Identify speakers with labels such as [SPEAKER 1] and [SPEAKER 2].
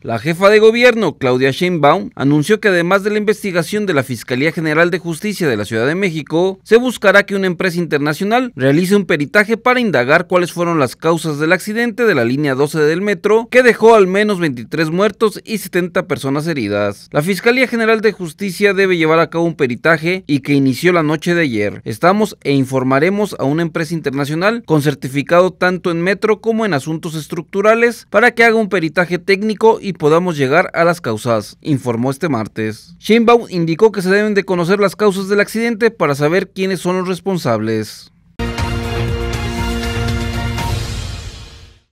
[SPEAKER 1] La jefa de gobierno, Claudia Sheinbaum, anunció que además de la investigación de la Fiscalía General de Justicia de la Ciudad de México, se buscará que una empresa internacional realice un peritaje para indagar cuáles fueron las causas del accidente de la línea 12 del metro, que dejó al menos 23 muertos y 70 personas heridas. La Fiscalía General de Justicia debe llevar a cabo un peritaje y que inició la noche de ayer. Estamos e informaremos a una empresa internacional con certificado tanto en metro como en asuntos estructurales para que haga un peritaje técnico y y podamos llegar a las causas, informó este martes. Sheinbaum indicó que se deben de conocer las causas del accidente para saber quiénes son los responsables.